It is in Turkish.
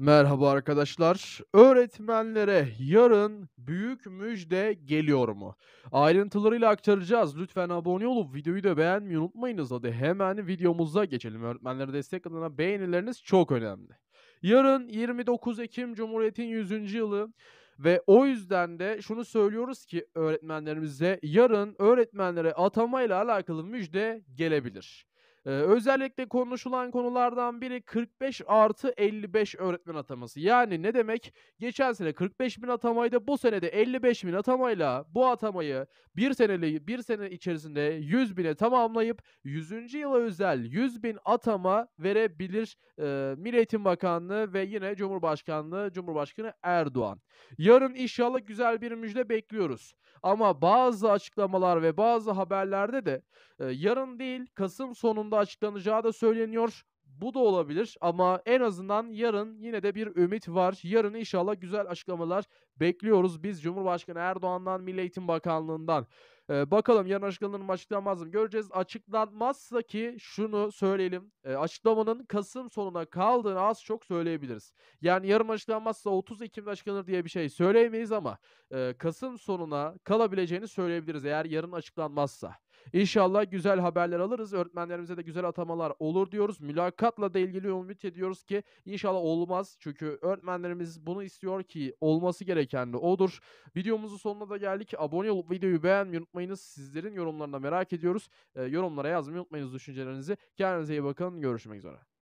Merhaba arkadaşlar. Öğretmenlere yarın büyük müjde geliyor mu? Ayrıntılarıyla aktaracağız. Lütfen abone olup videoyu da beğenmeyi unutmayınız. Hadi hemen videomuza geçelim. Öğretmenlere destek adına beğenileriniz çok önemli. Yarın 29 Ekim Cumhuriyet'in 100. yılı ve o yüzden de şunu söylüyoruz ki öğretmenlerimize yarın öğretmenlere atamayla alakalı müjde gelebilir özellikle konuşulan konulardan biri 45 artı 55 öğretmen ataması. Yani ne demek? Geçen sene 45 bin atamaydı. Bu senede 55 bin atamayla bu atamayı bir seneli bir sene içerisinde 100 bine tamamlayıp 100. yıla özel 100 bin atama verebilir e, Milli Eğitim Bakanlığı ve yine Cumhurbaşkanlığı Cumhurbaşkanı Erdoğan. Yarın inşallah güzel bir müjde bekliyoruz. Ama bazı açıklamalar ve bazı haberlerde de e, yarın değil Kasım sonunda açıklanacağı da söyleniyor. Bu da olabilir ama en azından yarın yine de bir ümit var. Yarın inşallah güzel açıklamalar bekliyoruz biz Cumhurbaşkanı Erdoğan'dan, Milli Eğitim Bakanlığı'ndan. Ee, bakalım yarın açıklanır mı açıklanmaz mı göreceğiz. Açıklanmazsa ki şunu söyleyelim. E, açıklamanın Kasım sonuna kaldığını az çok söyleyebiliriz. Yani yarın açıklanmazsa 30 Ekim'de açıklanır diye bir şey söyleyemeyiz ama e, Kasım sonuna kalabileceğini söyleyebiliriz eğer yarın açıklanmazsa. İnşallah güzel haberler alırız. Öğretmenlerimize de güzel atamalar olur diyoruz. Mülakatla da ilgili ümit ediyoruz ki inşallah olmaz. Çünkü öğretmenlerimiz bunu istiyor ki olması gereken de odur. Videomuzun sonuna da geldik. Abone olup videoyu beğenmeyi unutmayınız. Sizlerin yorumlarına merak ediyoruz. E, yorumlara yazmayı unutmayınız düşüncelerinizi. Kendinize iyi bakın. Görüşmek üzere.